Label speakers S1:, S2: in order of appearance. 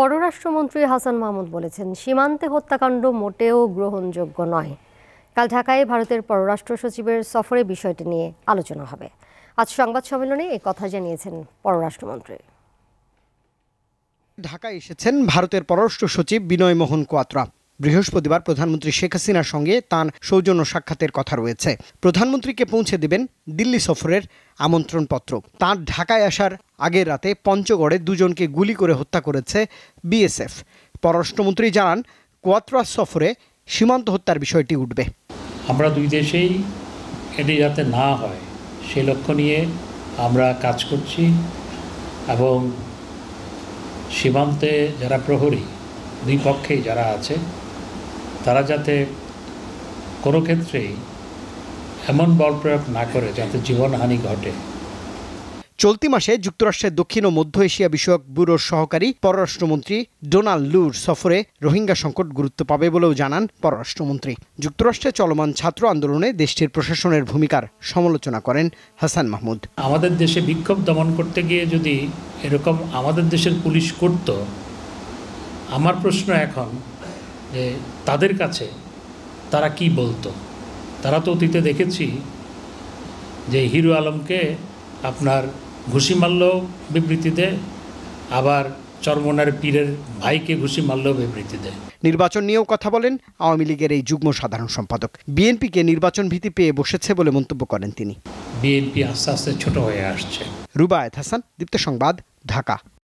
S1: পররাষ্ট্রমন্ত্রী হাসান মাহমুদ বলেছেন সীমান্তে হত্যাকাণ্ড মোটেও গ্রহণযোগ্য নয় কাল ঢাকায় ভারতের পররাষ্ট্র সচিবের সফরে বিষয়টি নিয়ে আলোচনা হবে আজ সংবাদ সম্মেলনে এই কথা জানিয়েছেন পররাষ্ট্রমন্ত্রী ঢাকায়
S2: এসেছেন ভারতের পররাষ্ট্র সচিব বিনয় মোহন কোয়াত্রা বৃহস্পতিবার প্রধানমন্ত্রী শেখ হাসিনার সঙ্গে তাঁর সৌজন্য সাক্ষাতের কথা রয়েছে প্রধানমন্ত্রীকে পৌঁছে দেবেন দিল্লি সফরের আমন্ত্রণপত্র তাঁর ঢাকায় আসার আগের রাতে পঞ্চগড়ে দুজনকে গুলি করে হত্যা করেছে বিএসএফ পররাষ্ট্রমন্ত্রী জানান কোয়াত্রাস সফরে সীমান্ত হত্যার বিষয়টি উঠবে আমরা দুই দেশেই এটি যাতে না হয় সেই লক্ষ্য নিয়ে
S3: আমরা কাজ করছি এবং সীমান্তে যারা প্রহরী দুই পক্ষেই যারা আছে তারা যাতে
S2: কোনো ক্ষেত্রেই এমন বল প্রয়োগ না করে যাতে জীবনহানি ঘটে চলতি মাসে যুক্তরাষ্ট্রের দক্ষিণ ও মধ্য এশিয়া বিষয়ক ব্যুরোর সহকারী পররাষ্ট্রমন্ত্রী ডোনাল্ড লুর সফরে রোহিঙ্গা সংকট গুরুত্ব পাবে বলেও জানান পররাষ্ট্রমন্ত্রী যুক্তরাষ্ট্রে চলমান ছাত্র আন্দোলনে দেশটির প্রশাসনের ভূমিকার সমালোচনা করেন হাসান মাহমুদ
S3: আমাদের দেশে বিক্ষোভ দমন করতে গিয়ে যদি এরকম আমাদের দেশের পুলিশ করত আমার প্রশ্ন এখন যে তাদের কাছে তারা কি বলতো তারা তো অতীতে দেখেছি যে হিরু আলমকে আপনার ঘুষি মারল বিবৃতিতে আবার চরমনার পীরের ভাইকে ঘুষি মারল দেয়
S2: নির্বাচন নিয়েও কথা বলেন আওয়ামী লীগের এই যুগ্ম সাধারণ সম্পাদক বিএনপিকে নির্বাচন ভীতি পেয়ে বসেছে বলে মন্তব্য করেন তিনি বিএনপি আস্তে আস্তে ছোট হয়ে আসছে রুবায়ত হাসান দীপ্ত সংবাদ ঢাকা